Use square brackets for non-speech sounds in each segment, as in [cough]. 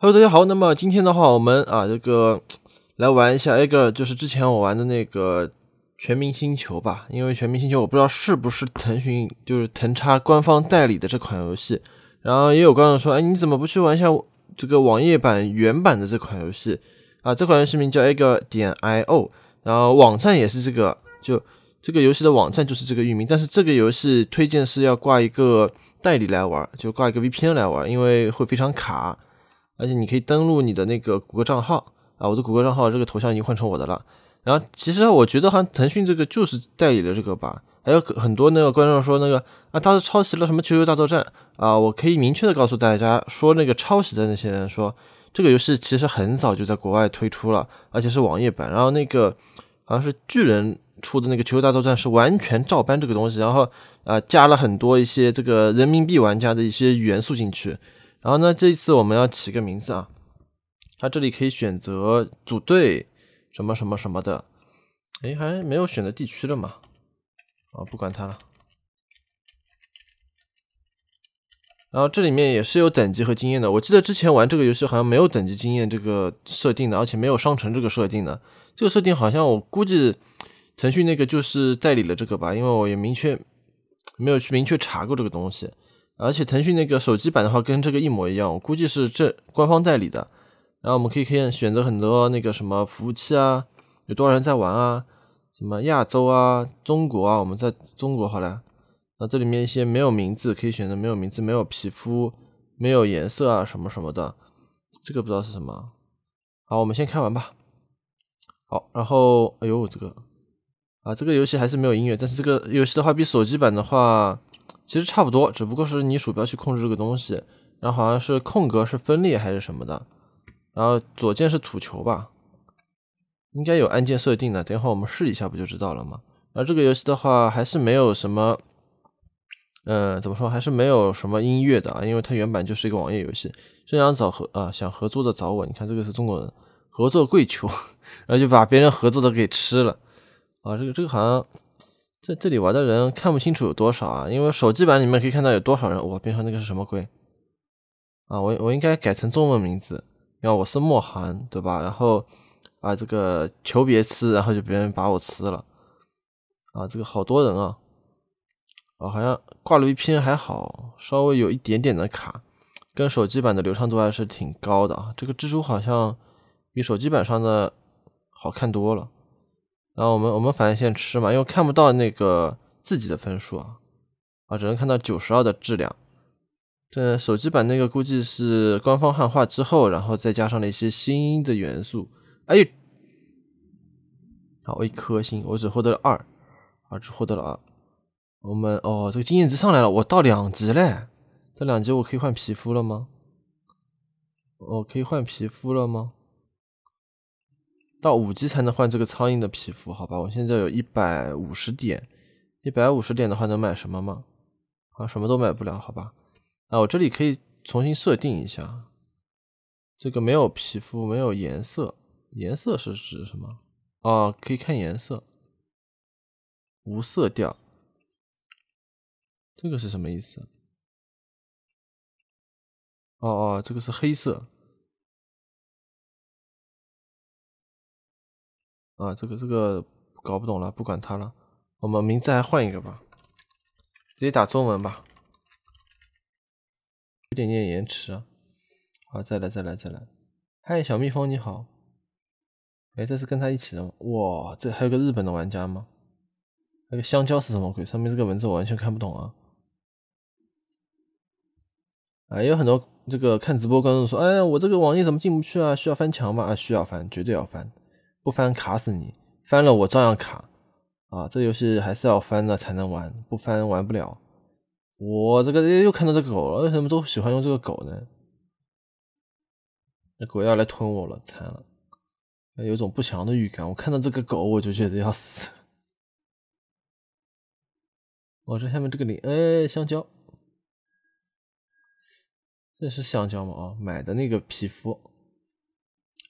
Hello，大家好。那么今天的话，我们啊，这个来玩一下一个，就是之前我玩的那个《全民星球》吧。因为《全民星球》，我不知道是不是腾讯就是腾叉官方代理的这款游戏。然后也有观众说，哎，你怎么不去玩一下这个网页版原版的这款游戏啊？这款游戏名叫 igor 点 io，然后网站也是这个，就这个游戏的网站就是这个域名。但是这个游戏推荐是要挂一个代理来玩，就挂一个 VPN 来玩，因为会非常卡。而且你可以登录你的那个谷歌账号啊，我的谷歌账号这个头像已经换成我的了。然后其实我觉得好像腾讯这个就是代理的这个吧。还有很多那个观众说那个啊，他是抄袭了什么《球球大作战》啊？我可以明确的告诉大家，说那个抄袭的那些人说，这个游戏其实很早就在国外推出了，而且是网页版。然后那个好像是巨人出的那个《球球大作战》是完全照搬这个东西，然后啊加了很多一些这个人民币玩家的一些元素进去。然后呢？这一次我们要起个名字啊！它这里可以选择组队什么什么什么的。哎，还没有选择地区了嘛，哦，不管它了。然后这里面也是有等级和经验的。我记得之前玩这个游戏好像没有等级经验这个设定的，而且没有商城这个设定的。这个设定好像我估计腾讯那个就是代理了这个吧，因为我也明确没有去明确查过这个东西。而且腾讯那个手机版的话跟这个一模一样，我估计是这官方代理的。然后我们可以看选择很多那个什么服务器啊，有多少人在玩啊，什么亚洲啊、中国啊，我们在中国好了。那这里面一些没有名字，可以选择没有名字、没有皮肤、没有颜色啊什么什么的。这个不知道是什么。好，我们先开玩吧。好，然后哎呦这个啊，这个游戏还是没有音乐，但是这个游戏的话比手机版的话。其实差不多，只不过是你鼠标去控制这个东西，然后好像是空格是分裂还是什么的，然后左键是土球吧，应该有按键设定的，等一会儿我们试一下不就知道了吗？而这个游戏的话还是没有什么，嗯，怎么说还是没有什么音乐的啊，因为它原版就是一个网页游戏。正想找合啊想合作的找我，你看这个是中国人合作跪求，然后就把别人合作的给吃了，啊这个这个好像。在这里玩的人看不清楚有多少啊，因为手机版里面可以看到有多少人。我边上那个是什么鬼？啊？我我应该改成中文名字，然后我是莫寒对吧？然后啊这个求别吃，然后就别人把我吃了。啊，这个好多人啊，哦好像挂了一篇还好，稍微有一点点的卡，跟手机版的流畅度还是挺高的啊。这个蜘蛛好像比手机版上的好看多了。然后我们我们反正先吃嘛，因为看不到那个自己的分数啊，啊，只能看到九十二的质量。这手机版那个估计是官方汉化之后，然后再加上了一些新的元素。哎，好，我一颗星，我只获得了二，啊，只获得了二。我们哦，这个经验值上来了，我到两级嘞。这两级我可以换皮肤了吗？我可以换皮肤了吗？到五级才能换这个苍蝇的皮肤，好吧？我现在有一百五十点，一百五十点的话能买什么吗？啊，什么都买不了，好吧？啊，我这里可以重新设定一下，这个没有皮肤，没有颜色，颜色是指什么？啊，可以看颜色，无色调，这个是什么意思？哦哦，这个是黑色。啊，这个这个搞不懂了，不管他了，我们名字还换一个吧，直接打中文吧，有点点延迟啊。好，再来再来再来，嗨，小蜜蜂你好。哎，这是跟他一起的吗？哇，这还有个日本的玩家吗？那个香蕉是什么鬼？上面这个文字我完全看不懂啊。啊，有很多这个看直播观众说，哎呀，我这个网页怎么进不去啊？需要翻墙吗？啊，需要翻，绝对要翻。不翻卡死你，翻了我照样卡，啊，这游戏还是要翻了才能玩，不翻玩不了。我这个又看到这狗了，为什么都喜欢用这个狗呢？那狗要来吞我了，惨了！有种不祥的预感，我看到这个狗我就觉得要死。我这下面这个脸，哎，香蕉，这是香蕉吗？啊，买的那个皮肤，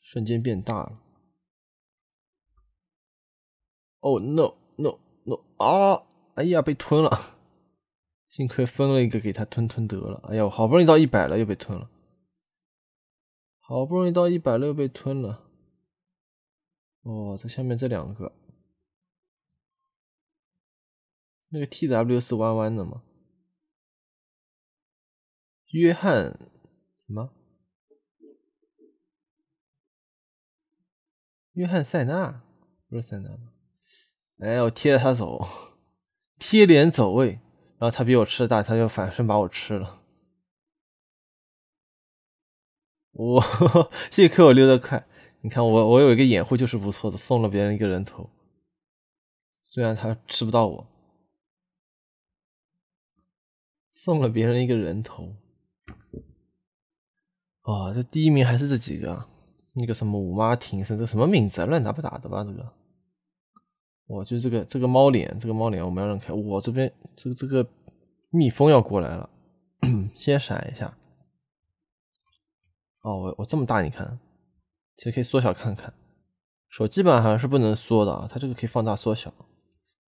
瞬间变大了。哦，no no no 啊！哎呀，被吞了！幸亏分了一个给他吞吞得了。哎呀，好不容易到一百了，又被吞了！好不容易到一百了，又被吞了！哦，这下面这两个，那个 T W 是弯弯的吗？约翰什么？约翰塞纳不是塞纳吗？哎，我贴着他走，[laughs] 贴脸走位，然后他比我吃的大，他就反身把我吃了。我，[laughs] 谢谢 K，我溜得快。你看我，我有一个掩护就是不错的，送了别人一个人头。虽然他吃不到我，送了别人一个人头。哇，这第一名还是这几个？那个什么五妈庭，身，这什么名字啊？乱打不打的吧？这个。哇！就这个这个猫脸，这个猫脸我们要让开。我这边这个这个蜜蜂要过来了，[clears throat] 先闪一下。哦，我我这么大，你看，其实可以缩小看看。手机版好像是不能缩的啊，它这个可以放大缩小。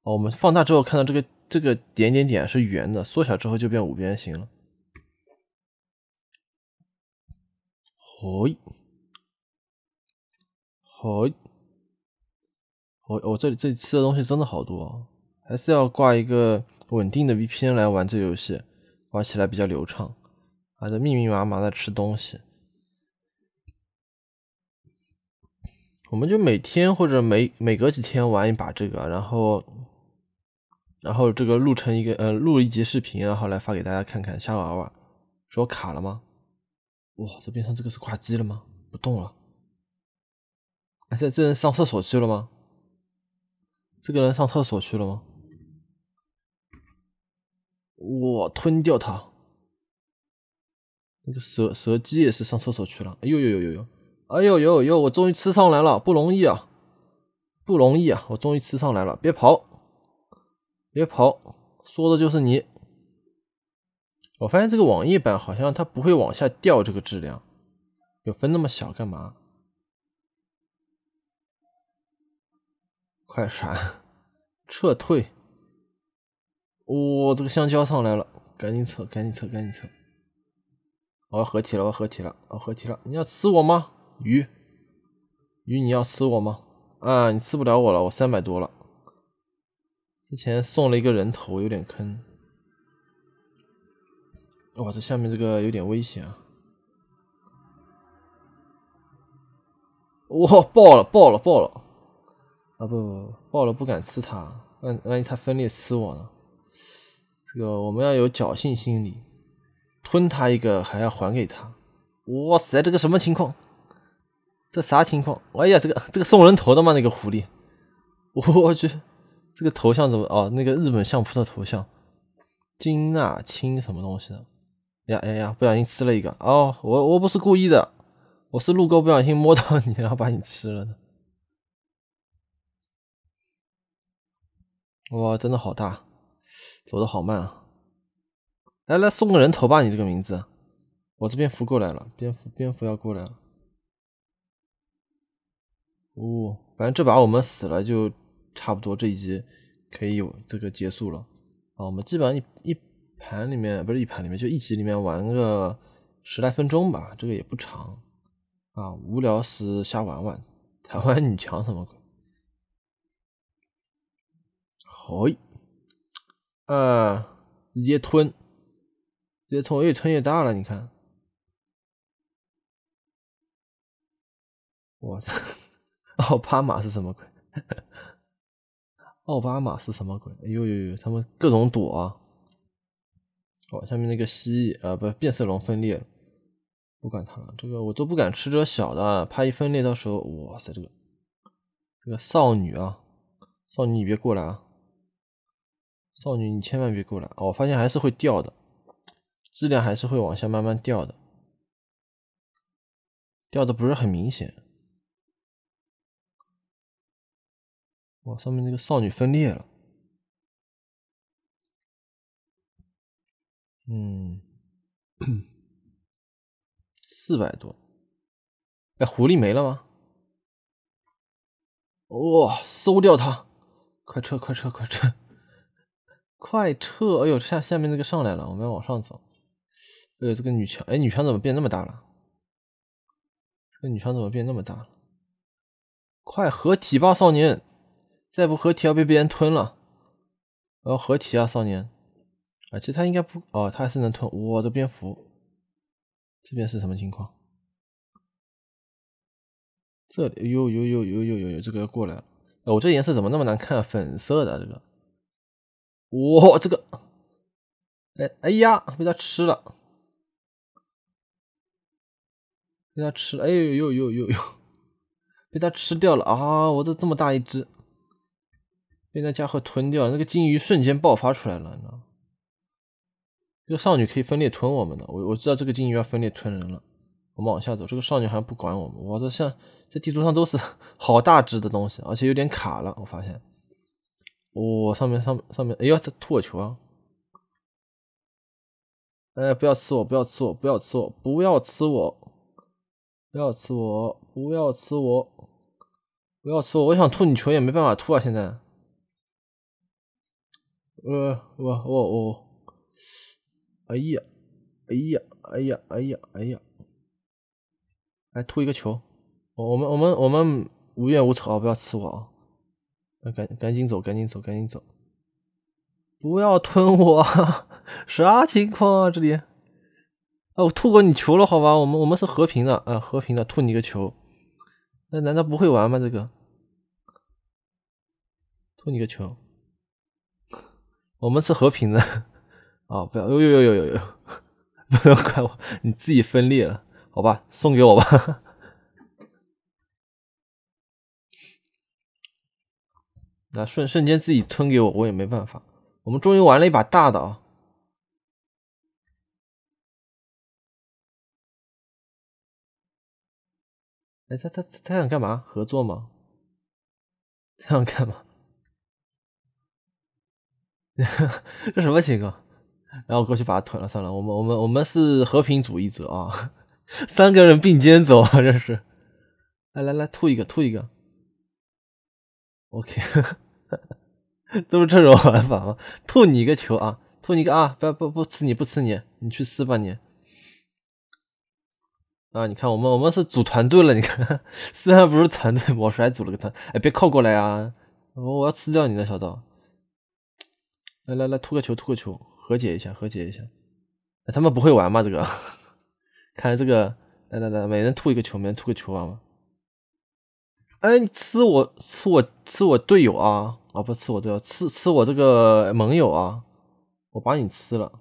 哦，我们放大之后看到这个这个点点点是圆的，缩小之后就变五边形了。嘿，嘿。我我这里这里吃的东西真的好多，还是要挂一个稳定的 VPN 来玩这游戏，玩起来比较流畅。啊，这密密麻麻在吃东西。我们就每天或者每每隔几天玩一把这个，然后然后这个录成一个呃录一集视频，然后来发给大家看看。瞎玩玩，是我卡了吗？哇，这边上这个是挂机了吗？不动了。哎，这这人上厕所去了吗？这个人上厕所去了吗？我吞掉他！那个蛇蛇鸡也是上厕所去了。哎呦呦呦呦！呦！哎呦呦呦！我终于吃上来了，不容易啊，不容易啊！我终于吃上来了，别跑，别跑！说的就是你。我发现这个网页版好像它不会往下掉，这个质量有分那么小干嘛？干啥？撤退！哦、这个香蕉上来了，赶紧撤，赶紧撤，赶紧撤！我要合体了，我要合体了，我要合体了！你要吃我吗，鱼？鱼你要吃我吗？啊，你吃不了我了，我三百多了。之前送了一个人头，有点坑。哇，这下面这个有点危险啊！哇，爆了，爆了，爆了！啊不不，爆了不敢吃他，万万一他分裂吃我呢？这个我们要有侥幸心理，吞他一个还要还给他。哇塞，这个什么情况？这啥情况？哎呀，这个这个送人头的吗？那个狐狸，我去，这个头像怎么？哦，那个日本相扑的头像，金纳青什么东西？的？呀呀呀！不小心吃了一个哦，我我不是故意的，我是路过不小心摸到你，然后把你吃了的。哇，真的好大，走的好慢啊！来来，送个人头吧，你这个名字。我这边蝠过来了，蝙蝠，蝙蝠要过来。了。哦，反正这把我们死了就差不多这一集可以有这个结束了。啊，我们基本上一一盘里面不是一盘里面就一集里面玩个十来分钟吧，这个也不长啊。无聊时瞎玩玩，台湾女强什么鬼？哦，啊！直接吞，直接吞，越吞越大了。你看，我操，奥巴马是什么鬼？奥巴马是什么鬼？哎呦呦，呦，他们各种躲。啊！哦，下面那个蜥蜴啊，不，变色龙分裂了。不管他了，这个我都不敢吃这小的，怕一分裂到时候，哇塞，这个这个少女啊，少女你别过来啊！少女，你千万别过来！我发现还是会掉的，质量还是会往下慢慢掉的，掉的不是很明显。哇，上面那个少女分裂了。嗯，四百多。哎，狐狸没了吗？哇，搜掉它！快撤！快撤！快撤！快撤！哎呦，下下面那个上来了，我们要往上走。哎呦，这个女枪，哎，女枪怎么变那么大了？这个女枪怎么变那么大？快合体吧，少年！再不合体要被别人吞了。要合体啊，少年！啊，其实他应该不，哦，他还是能吞。我的蝙蝠！这边是什么情况？这里，呦呦呦呦呦呦呦，这个要过来了。哎，我这颜色怎么那么难看？粉色的这个。哇，这个，哎，哎呀，被他吃了，被他吃，了，哎呦呦呦呦，呦，被他吃掉了啊！我的这么大一只，被那家伙吞掉了。那个金鱼瞬间爆发出来了，你知道，这个少女可以分裂吞我们的。我我知道这个金鱼要分裂吞人了。我们往下走，这个少女好像不管我们。我的像这地图上都是 [laughs] 好大只的东西，而且有点卡了，我发现。我上面上面上面，哎呦，他吐我球啊！哎，不要吃我，不要吃我，不要吃我，不要吃我，不要吃我，不要吃我，不要吃我！我想吐你球也没办法吐啊！现在，呃，我我我，哎呀，哎呀，哎呀，哎呀，哎呀，来吐一个球！我我们我们我们无冤无仇啊，不要吃我啊！那赶赶紧走，赶紧走，赶紧走！不要吞我，[laughs] 啥情况啊？这里，啊，我吐过你球了，好吧？我们我们是和平的啊，和平的，吐你个球！那难道不会玩吗？这个，吐你个球！我们是和平的啊！不要，呦呦呦呦呦，[laughs] 不要怪我，你自己分裂了，好吧？送给我吧。那瞬瞬间自己吞给我，我也没办法。我们终于玩了一把大的啊！哎，他他他想干嘛？合作吗？[laughs] 他想干嘛？[laughs] 这什么情况？然后过去把他吞了算了。我们我们我们是和平主义者啊！[laughs] 三个人并肩走，啊，这是。来来来，吐一个吐一个。OK，[laughs] 都是这种玩法吗？吐你一个球啊！吐你个啊！不不不吃你，不吃你，你去撕吧你！啊，你看我们我们是组团队了，你看虽然不是团队，我是还组了个团。哎，别靠过来啊！我我要吃掉你的小刀！来来来，吐个球，吐个球，和解一下，和解一下。他们不会玩吗？这个，[laughs] 看来这个来来来，每人吐一个球，每人吐个球啊！哎，吃我吃我吃我队友啊！啊，不吃我队友，吃吃我这个盟友啊！我把你吃了！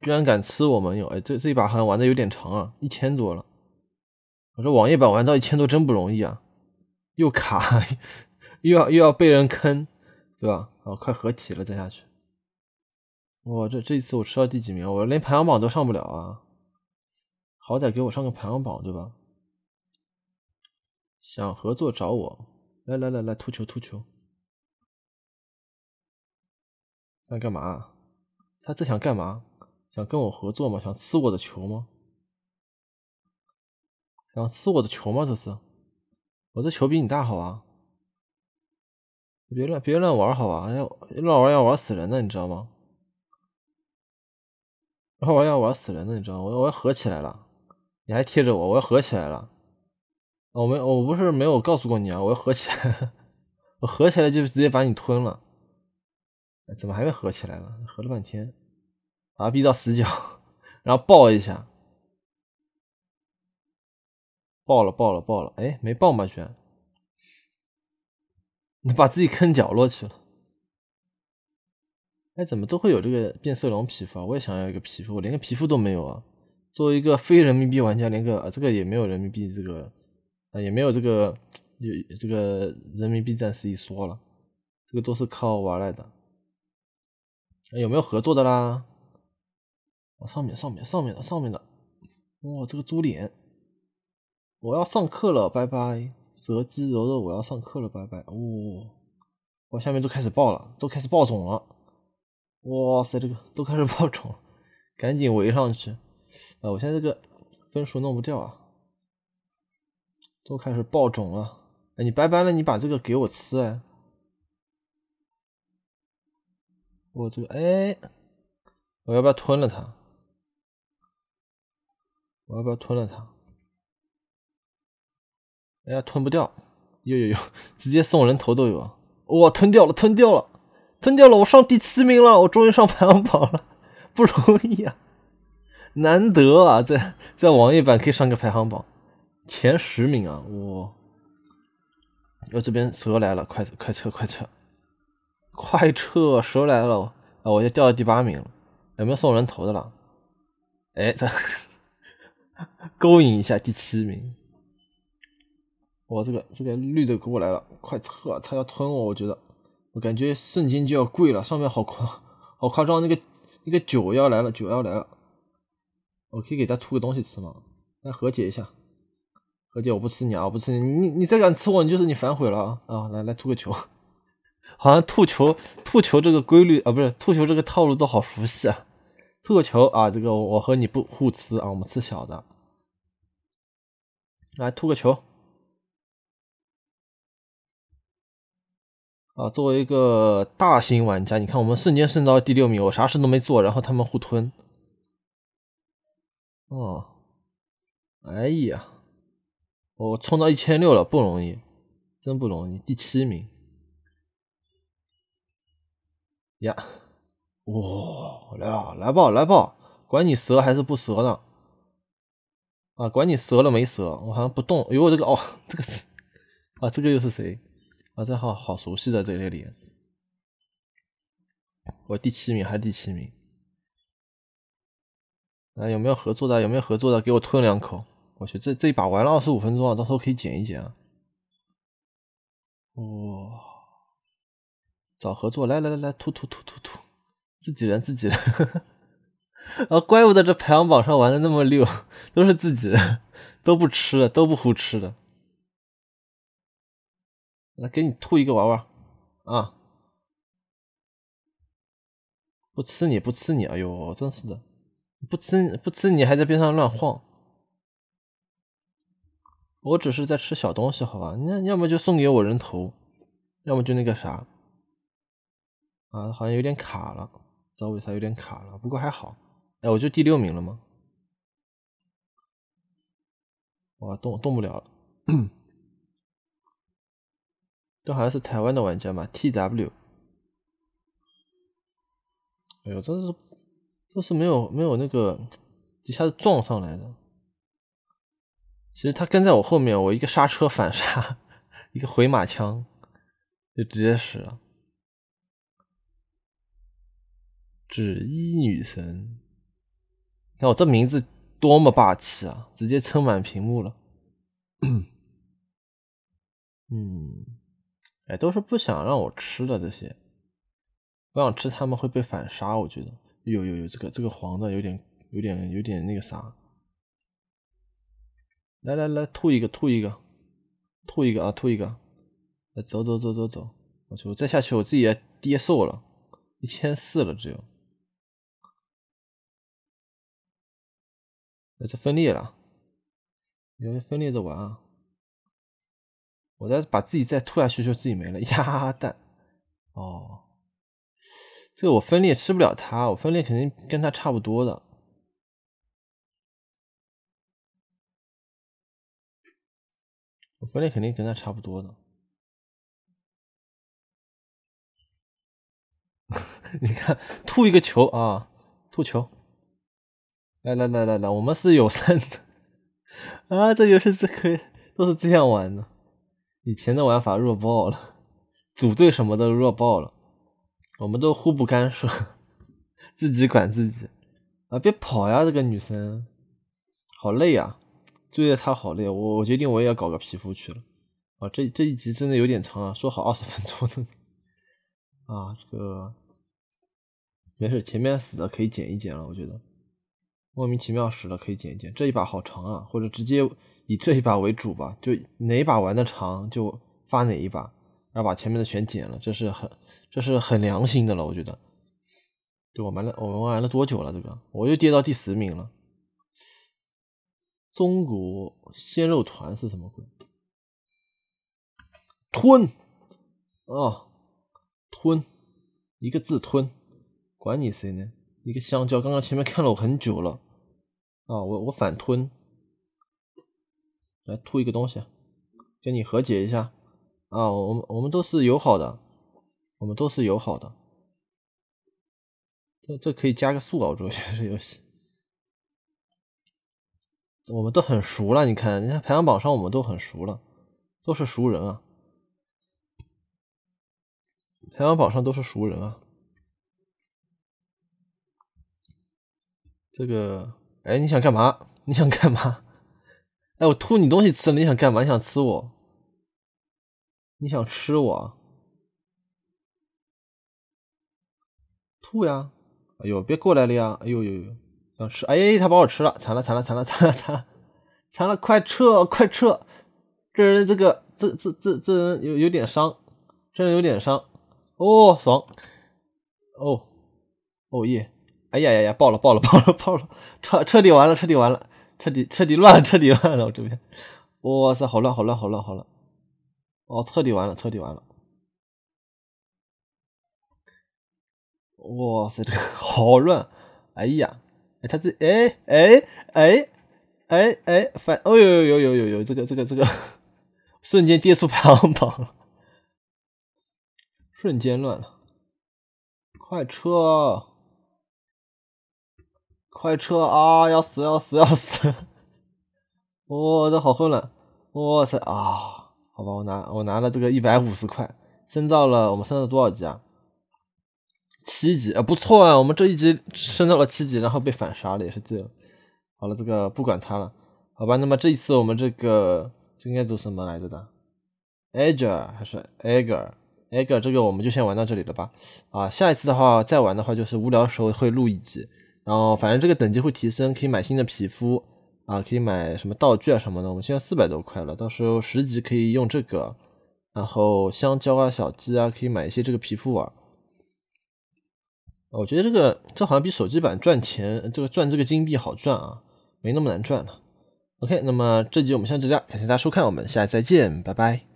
居然敢吃我盟友！哎，这这一把好像玩的有点长啊，一千多了。我这网页版玩到一千多真不容易啊！又卡，[laughs] 又要又要被人坑，对吧？啊，快合体了再下去。我这这一次我吃到第几名？我连排行榜都上不了啊！好歹给我上个排行榜，对吧？想合作找我，来来来来，秃球秃球！想干嘛？他这想干嘛？想跟我合作吗？想吃我的球吗？想吃我的球吗？这是，我这球比你大，好吧？别乱别乱玩，好吧？要乱玩要玩死人的，你知道吗？[laughs] 乱玩要玩死人的，你知道？我我要合起来了，你还贴着我，我要合起来了。我没我不是没有告诉过你啊！我要合起来，我合起来就直接把你吞了。怎么还没合起来了？合了半天，把他逼到死角，然后爆一下，爆了爆了爆了！哎，没爆居然，[laughs] 你把自己坑角落去了。哎，怎么都会有这个变色龙皮肤？啊？我也想要一个皮肤，我连个皮肤都没有啊！作为一个非人民币玩家，连个这个也没有人民币这个。啊，也没有这个有这个人民币战士一说了，这个都是靠玩来的。有没有合作的啦？哦，上面上面上面的上面的，哇，这个猪脸！我要上课了，拜拜！蛇基柔柔，我要上课了，拜拜！哇，我下面都开始爆了，都开始爆种了！哇塞，这个都开始爆种了，赶紧围上去！啊，我现在这个分数弄不掉啊！都开始爆种了，哎，你拜拜了，你把这个给我吃，哎，我这个，哎，我要不要吞了它？我要不要吞了它？哎呀，吞不掉，有有有，直接送人头都有，啊！我吞掉了，吞掉了，吞掉了，我上第七名了，我终于上排行榜了，不容易啊，难得啊，在在网页版可以上个排行榜。前十名啊，我，我这边蛇来了，快快撤，快撤，快撤！蛇来了啊，我就掉到第八名了。有没有送人头的了？哎，这 [laughs] 勾引一下第七名。我这个这个绿的过来了，快撤！他要吞我，我觉得我感觉瞬间就要跪了。上面好夸，好夸张！那个那个九要来了，九要来了。我可以给他吐个东西吃吗？来和解一下。而姐，我不吃你啊！不吃你，你你再敢吃我，你就是你反悔了啊！啊，来来吐个球，[laughs] 好像吐球吐球这个规律啊，不是吐球这个套路都好熟悉啊！吐个球啊，这个我和你不互吃啊，我们吃小的，来吐个球啊！作为一个大型玩家，你看我们瞬间升到第六名，我啥事都没做，然后他们互吞，哦，哎呀！我冲到一千六了，不容易，真不容易。第七名，呀，哇，来了，来吧，来吧，管你折还是不折呢？啊，管你折了没折，我好像不动。哎呦，我这个，哦，这个是，啊，这个又是谁？啊，这好好熟悉的这脸。我第七名，还是第七名。来，有没有合作的？有没有合作的？给我吞两口。我去，这这一把玩了二十五分钟啊，到时候可以剪一剪啊！哇，找合作，来来来来，吐吐吐吐吐，自己人自己人，啊，[laughs] 怪不得这排行榜上玩的那么溜，都是自己人，都不吃的，都不胡吃的。来，给你吐一个玩玩，啊！不吃你，不吃你，哎呦，真是的，不吃不吃你，还在边上乱晃。我只是在吃小东西，好吧？你要么就送给我人头，要么就那个啥。啊，好像有点卡了，不知道为啥有点卡了。不过还好，哎，我就第六名了吗？哇，动动不了了。[coughs] 这好像是台湾的玩家嘛，TW。哎呦，真是都是没有没有那个一下子撞上来的。其实他跟在我后面，我一个刹车反杀，一个回马枪，就直接死了。纸衣女神，你看我这名字多么霸气啊！直接撑满屏幕了。[coughs] 嗯，哎，都是不想让我吃的这些，我想吃他们会被反杀。我觉得有有有这个这个黄的有点有点有点那个啥。来来来，吐一个吐一个，吐一个啊吐一个，来走走走走走，我去，我再下去我自己跌瘦了，一千四了只有，那这分裂了，有人分裂的玩啊，我再把自己再吐下去就自己没了，鸭蛋，哦，这个我分裂吃不了它，我分裂肯定跟它差不多的。我分类肯定跟他差不多的，[laughs] 你看吐一个球啊，吐球！来来来来来，我们是有三的啊！这游戏是可以都是这样玩的，以前的玩法弱爆了，组队什么的弱爆了，我们都互不干涉，[laughs] 自己管自己啊！别跑呀，这个女生，好累啊！追着他好累，我我决定我也要搞个皮肤去了。啊，这这一集真的有点长啊，说好二十分钟的，啊，这个没事，前面死的可以捡一捡了，我觉得莫名其妙死了可以捡一捡，这一把好长啊，或者直接以这一把为主吧，就哪一把玩的长就发哪一把，然后把前面的全剪了，这是很这是很良心的了，我觉得。对，我玩了，我们玩了多久了？这个我又跌到第十名了。中国鲜肉团是什么鬼？吞啊，吞一个字吞，管你谁呢？一个香蕉，刚刚前面看了我很久了啊！我我反吞，来吐一个东西，跟你和解一下啊！我们我们都是友好的，我们都是友好的。这这可以加个速啊！我觉得这游戏。我们都很熟了，你看，你看排行榜上我们都很熟了，都是熟人啊。排行榜上都是熟人啊。这个，哎，你想干嘛？你想干嘛？哎，我吐你东西吃了，你想干嘛？你想吃我？你想吃我？吐呀！哎呦，别过来了呀！哎呦呦呦！要吃！哎，他把我吃了！惨了惨了惨了惨了惨！了，惨了，快撤快撤！这人这个这这这这人有有点伤，这人有点伤。哦，爽！哦哦耶！哎呀呀呀，爆了爆了 [laughs] 爆了爆了！彻彻底完了，彻底完了，彻底彻底乱，彻底乱了！我这边，哇塞，好乱好乱好乱好乱！哦，彻底完了，彻底完了！哇塞，这个 [laughs] 好乱！哎呀！哎，他这哎哎哎哎哎，反哦呦呦呦呦呦，这个这个这个瞬间跌出排行榜了，瞬间乱了，快撤！快撤啊！要死要死要死！哇，这好混乱！哇塞啊！好吧，我拿我拿了这个一百五十块，升到了我们升到多少级啊？七级啊，不错啊！我们这一级升到了七级，然后被反杀了，也是醉了。好了，这个不管他了，好吧。那么这一次我们这个这应该读什么来着的 a g e r 还是 a g e r a g e r 这个我们就先玩到这里了吧？啊，下一次的话再玩的话就是无聊时候会录一集，然后反正这个等级会提升，可以买新的皮肤啊，可以买什么道具啊什么的。我们现在四百多块了，到时候十级可以用这个，然后香蕉啊、小鸡啊，可以买一些这个皮肤玩。我觉得这个这好像比手机版赚钱，这个赚这个金币好赚啊，没那么难赚了。OK，那么这集我们先这样，感谢大家收看，我们下期再见，拜拜。